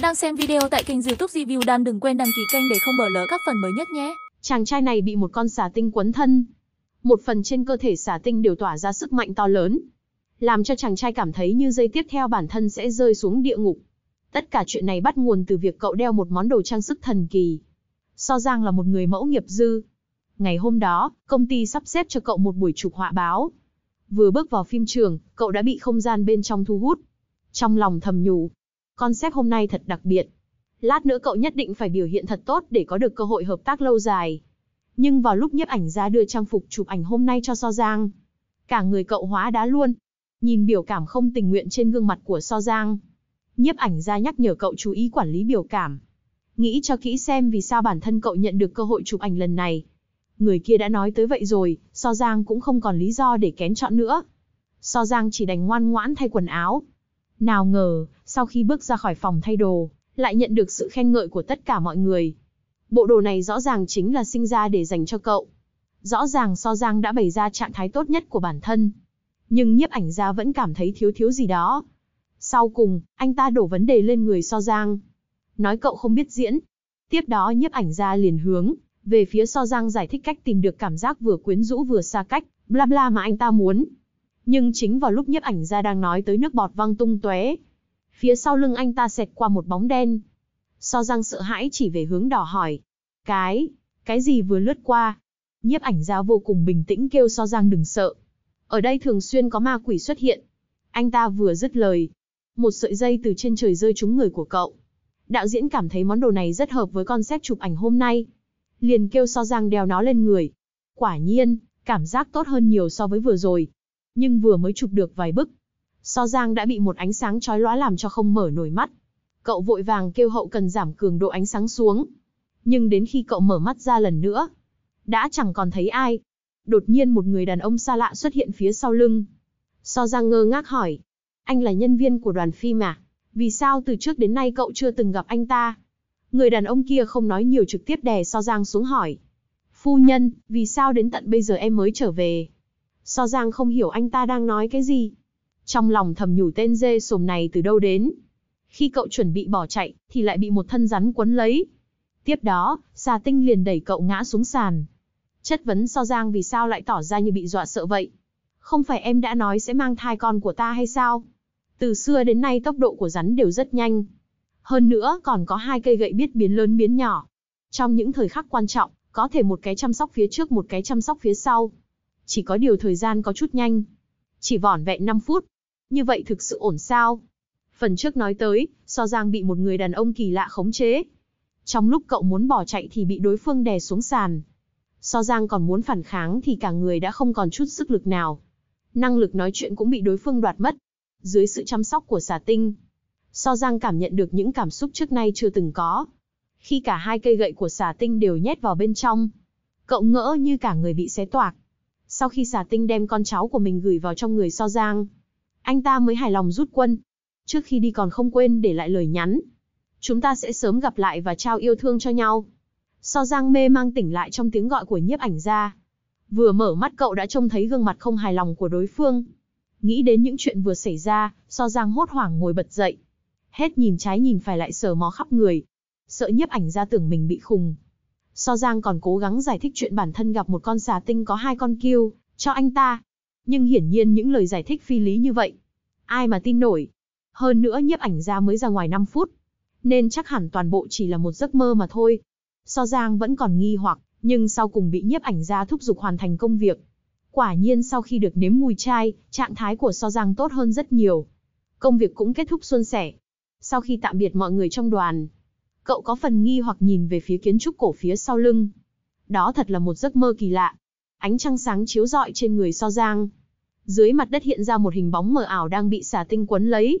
bạn đang xem video tại kênh youtube Review Dan đừng quên đăng ký kênh để không bỏ lỡ các phần mới nhất nhé. Chàng trai này bị một con xà tinh quấn thân. Một phần trên cơ thể xà tinh đều tỏa ra sức mạnh to lớn. Làm cho chàng trai cảm thấy như dây tiếp theo bản thân sẽ rơi xuống địa ngục. Tất cả chuyện này bắt nguồn từ việc cậu đeo một món đồ trang sức thần kỳ. So Giang là một người mẫu nghiệp dư. Ngày hôm đó, công ty sắp xếp cho cậu một buổi chụp họa báo. Vừa bước vào phim trường, cậu đã bị không gian bên trong thu hút. Trong lòng thầm nhủ, Concept hôm nay thật đặc biệt. Lát nữa cậu nhất định phải biểu hiện thật tốt để có được cơ hội hợp tác lâu dài. Nhưng vào lúc nhiếp ảnh ra đưa trang phục chụp ảnh hôm nay cho So Giang, cả người cậu hóa đá luôn. Nhìn biểu cảm không tình nguyện trên gương mặt của So Giang, nhiếp ảnh ra nhắc nhở cậu chú ý quản lý biểu cảm. Nghĩ cho kỹ xem vì sao bản thân cậu nhận được cơ hội chụp ảnh lần này. Người kia đã nói tới vậy rồi, So Giang cũng không còn lý do để kén chọn nữa. So Giang chỉ đành ngoan ngoãn thay quần áo, nào ngờ, sau khi bước ra khỏi phòng thay đồ, lại nhận được sự khen ngợi của tất cả mọi người. Bộ đồ này rõ ràng chính là sinh ra để dành cho cậu. Rõ ràng so Giang đã bày ra trạng thái tốt nhất của bản thân. Nhưng nhiếp ảnh gia vẫn cảm thấy thiếu thiếu gì đó. Sau cùng, anh ta đổ vấn đề lên người so Giang. Nói cậu không biết diễn. Tiếp đó nhiếp ảnh gia liền hướng, về phía so Giang giải thích cách tìm được cảm giác vừa quyến rũ vừa xa cách, bla bla mà anh ta muốn nhưng chính vào lúc nhiếp ảnh gia đang nói tới nước bọt văng tung tóe, phía sau lưng anh ta xẹt qua một bóng đen. So răng sợ hãi chỉ về hướng đỏ hỏi, cái, cái gì vừa lướt qua? Nhiếp ảnh gia vô cùng bình tĩnh kêu so răng đừng sợ. Ở đây thường xuyên có ma quỷ xuất hiện. Anh ta vừa dứt lời. Một sợi dây từ trên trời rơi trúng người của cậu. Đạo diễn cảm thấy món đồ này rất hợp với con concept chụp ảnh hôm nay. Liền kêu so răng đeo nó lên người. Quả nhiên, cảm giác tốt hơn nhiều so với vừa rồi nhưng vừa mới chụp được vài bức. So Giang đã bị một ánh sáng chói lóa làm cho không mở nổi mắt. Cậu vội vàng kêu hậu cần giảm cường độ ánh sáng xuống. Nhưng đến khi cậu mở mắt ra lần nữa, đã chẳng còn thấy ai. Đột nhiên một người đàn ông xa lạ xuất hiện phía sau lưng. So Giang ngơ ngác hỏi, anh là nhân viên của đoàn phim à? Vì sao từ trước đến nay cậu chưa từng gặp anh ta? Người đàn ông kia không nói nhiều trực tiếp đè So Giang xuống hỏi. Phu nhân, vì sao đến tận bây giờ em mới trở về? So Giang không hiểu anh ta đang nói cái gì. Trong lòng thầm nhủ tên dê sồm này từ đâu đến. Khi cậu chuẩn bị bỏ chạy, thì lại bị một thân rắn quấn lấy. Tiếp đó, xà tinh liền đẩy cậu ngã xuống sàn. Chất vấn so Giang vì sao lại tỏ ra như bị dọa sợ vậy. Không phải em đã nói sẽ mang thai con của ta hay sao? Từ xưa đến nay tốc độ của rắn đều rất nhanh. Hơn nữa còn có hai cây gậy biết biến lớn biến nhỏ. Trong những thời khắc quan trọng, có thể một cái chăm sóc phía trước một cái chăm sóc phía sau chỉ có điều thời gian có chút nhanh. Chỉ vỏn vẹn 5 phút. Như vậy thực sự ổn sao? Phần trước nói tới, so giang bị một người đàn ông kỳ lạ khống chế. Trong lúc cậu muốn bỏ chạy thì bị đối phương đè xuống sàn. So giang còn muốn phản kháng thì cả người đã không còn chút sức lực nào. Năng lực nói chuyện cũng bị đối phương đoạt mất. Dưới sự chăm sóc của xà tinh, So Giang cảm nhận được những cảm xúc trước nay chưa từng có. Khi cả hai cây gậy của xà tinh đều nhét vào bên trong, cậu ngỡ như cả người bị xé toạc sau khi xà tinh đem con cháu của mình gửi vào trong người so giang. Anh ta mới hài lòng rút quân. Trước khi đi còn không quên để lại lời nhắn. Chúng ta sẽ sớm gặp lại và trao yêu thương cho nhau. So giang mê mang tỉnh lại trong tiếng gọi của nhiếp ảnh gia. Vừa mở mắt cậu đã trông thấy gương mặt không hài lòng của đối phương. Nghĩ đến những chuyện vừa xảy ra, so giang hốt hoảng ngồi bật dậy. Hết nhìn trái nhìn phải lại sờ mó khắp người. Sợ nhiếp ảnh gia tưởng mình bị khùng, So Giang còn cố gắng giải thích chuyện bản thân gặp một con xà tinh có hai con kiêu, cho anh ta. Nhưng hiển nhiên những lời giải thích phi lý như vậy, ai mà tin nổi. Hơn nữa nhiếp ảnh ra mới ra ngoài 5 phút, nên chắc hẳn toàn bộ chỉ là một giấc mơ mà thôi. So Giang vẫn còn nghi hoặc, nhưng sau cùng bị nhiếp ảnh ra thúc giục hoàn thành công việc. Quả nhiên sau khi được nếm mùi chai, trạng thái của So Giang tốt hơn rất nhiều. Công việc cũng kết thúc suôn sẻ. Sau khi tạm biệt mọi người trong đoàn, Cậu có phần nghi hoặc nhìn về phía kiến trúc cổ phía sau lưng. Đó thật là một giấc mơ kỳ lạ. Ánh trăng sáng chiếu rọi trên người so giang. Dưới mặt đất hiện ra một hình bóng mờ ảo đang bị xà tinh quấn lấy,